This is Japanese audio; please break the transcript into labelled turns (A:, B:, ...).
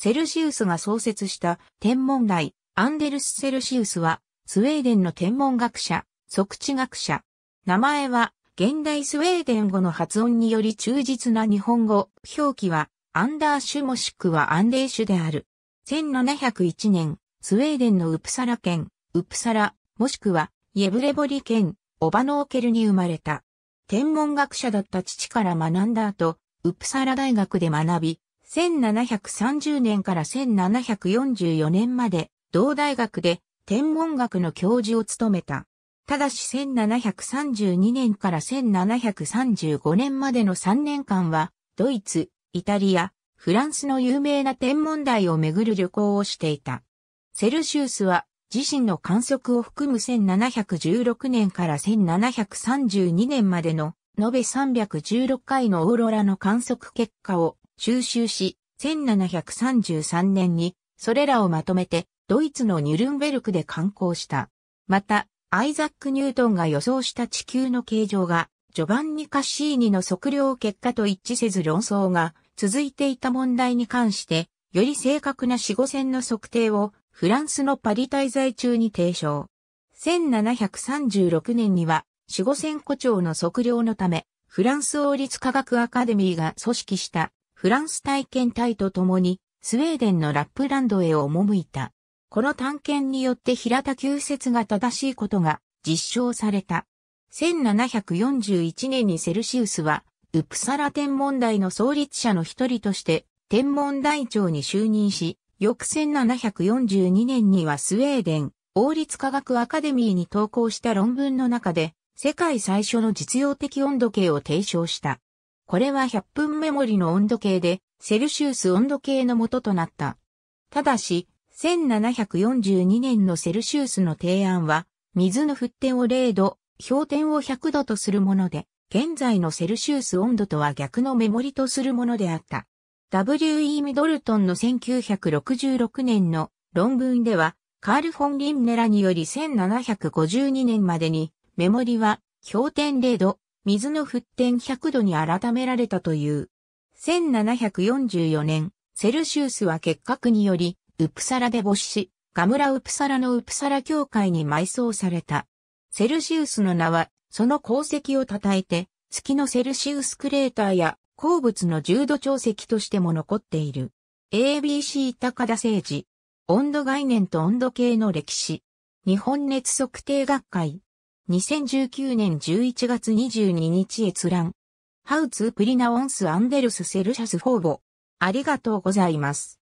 A: セルシウスが創設した天文台、アンデルス・セルシウスは、スウェーデンの天文学者、即地学者。名前は、現代スウェーデン語の発音により忠実な日本語、表記は、アンダーシュもしくはアンデーシュである。1701年、スウェーデンのウプサラ県、ウプサラ、もしくは、イェブレボリ県、オバノーケルに生まれた。天文学者だった父から学んだ後、ウプサラ大学で学び、1730年から1744年まで、同大学で天文学の教授を務めた。ただし1732年から1735年までの3年間は、ドイツ、イタリア、フランスの有名な天文台をめぐる旅行をしていた。セルシウスは自身の観測を含む1716年から1732年までの延べ316回のオーロラの観測結果を収集し、1733年にそれらをまとめてドイツのニュルンベルクで刊行した。また、アイザック・ニュートンが予想した地球の形状が、ジョバンニ・カッシーニの測量結果と一致せず論争が続いていた問題に関して、より正確な死後線の測定をフランスのパリ滞在中に提唱。1736年には死後線誇張の測量のため、フランス王立科学アカデミーが組織したフランス体験隊と共にスウェーデンのラップランドへ赴いた。この探検によって平田旧説が正しいことが実証された。1741年にセルシウスは、ウプサラ天文台の創立者の一人として天文台長に就任し、翌1742年にはスウェーデン王立科学アカデミーに投稿した論文の中で、世界最初の実用的温度計を提唱した。これは100分メモリの温度計で、セルシウス温度計の元となった。ただし、1742年のセルシウスの提案は、水の沸点を0度、氷点を100度とするもので、現在のセルシウス温度とは逆のメモリとするものであった。W.E. ミドルトンの1966年の論文では、カール・フォン・リンネラにより1752年までに、メモリは氷点0度、水の沸点100度に改められたという。1744年、セルシウスは結核により、ウプサラで没し、ガムラウプサラのウプサラ教会に埋葬された。セルシウスの名は、その功績を称えて、月のセルシウスクレーターや鉱物の重度潮石としても残っている。ABC 高田政治。温度概念と温度計の歴史。日本熱測定学会。2019年11月22日閲覧。ハウツープリナオンスアンベルスセルシャスフォーボ。ありがとうございます。